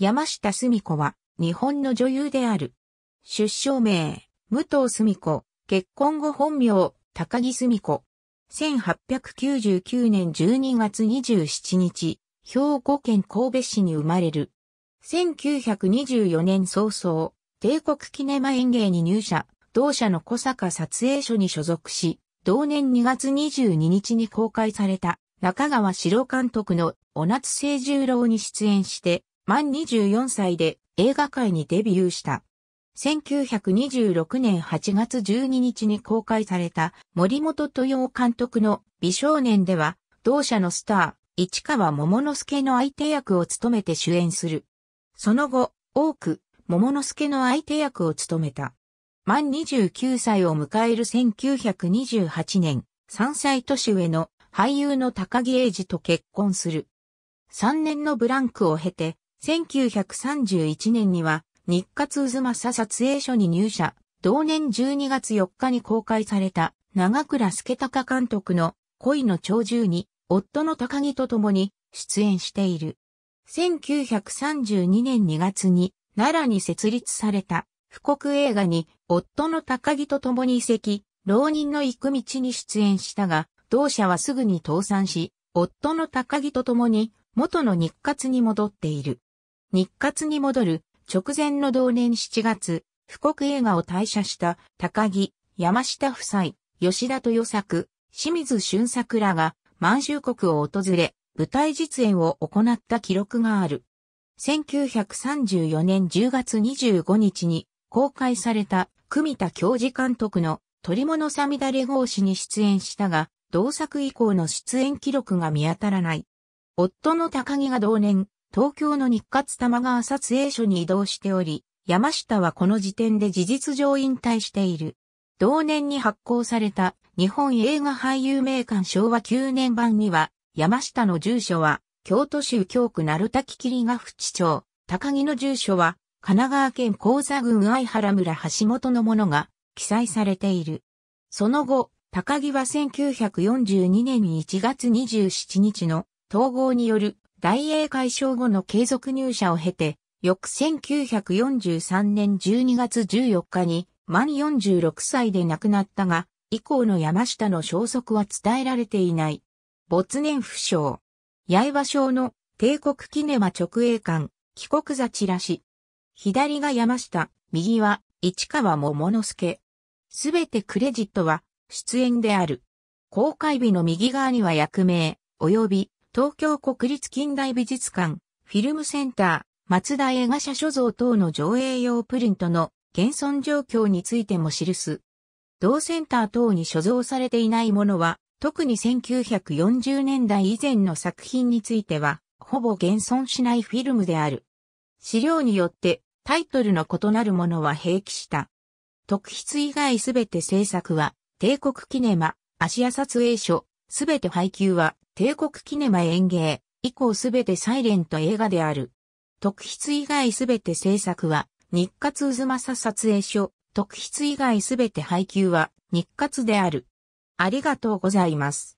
山下澄子は、日本の女優である。出生名、武藤澄子、結婚後本名、高木澄子。1899年12月27日、兵庫県神戸市に生まれる。1924年早々、帝国キネマ演芸に入社、同社の小坂撮影所に所属し、同年2月22日に公開された中川史郎監督のお夏清十郎に出演して、満24歳で映画界にデビューした。1926年8月12日に公開された森本豊監督の美少年では、同社のスター、市川桃之助の相手役を務めて主演する。その後、多く、桃之助の相手役を務めた。満29歳を迎える1928年、3歳年上の俳優の高木英二と結婚する。3年のブランクを経て、1931年には日活渦政撮影所に入社、同年12月4日に公開された長倉助隆監督の恋の鳥獣に夫の高木と共に出演している。1932年2月に奈良に設立された布告映画に夫の高木と共に移籍、浪人の行く道に出演したが、同社はすぐに倒産し、夫の高木と共に元の日活に戻っている。日活に戻る直前の同年7月、富国映画を退社した高木、山下夫妻、吉田豊作、清水俊作らが満州国を訪れ、舞台実演を行った記録がある。1934年10月25日に公開された組田教授監督の鳥物さみだれ号誌に出演したが、同作以降の出演記録が見当たらない。夫の高木が同年東京の日活玉川撮影所に移動しており、山下はこの時点で事実上引退している。同年に発行された日本映画俳優名鑑昭和9年版には、山下の住所は京都市京区鳴滝霧ヶ淵町、高木の住所は神奈川県高座郡相原村橋本のものが記載されている。その後、高木は1942年1月27日の統合による大英解消後の継続入社を経て、翌1943年12月14日に満46歳で亡くなったが、以降の山下の消息は伝えられていない。没年不詳。八重場の帝国キネマ直営館、帰国座チラシ。左が山下、右は市川桃之助。すべてクレジットは出演である。公開日の右側には役名、及び東京国立近代美術館、フィルムセンター、松田映画社所蔵等の上映用プリントの現存状況についても記す。同センター等に所蔵されていないものは、特に1940年代以前の作品については、ほぼ現存しないフィルムである。資料によってタイトルの異なるものは併記した。特筆以外すべて制作は、帝国キネマ、アシア撮影所、すべて配給は、帝国キネマ演芸、以降すべてサイレント映画である。特筆以外すべて制作は、日活渦正撮影所、特筆以外すべて配給は、日活である。ありがとうございます。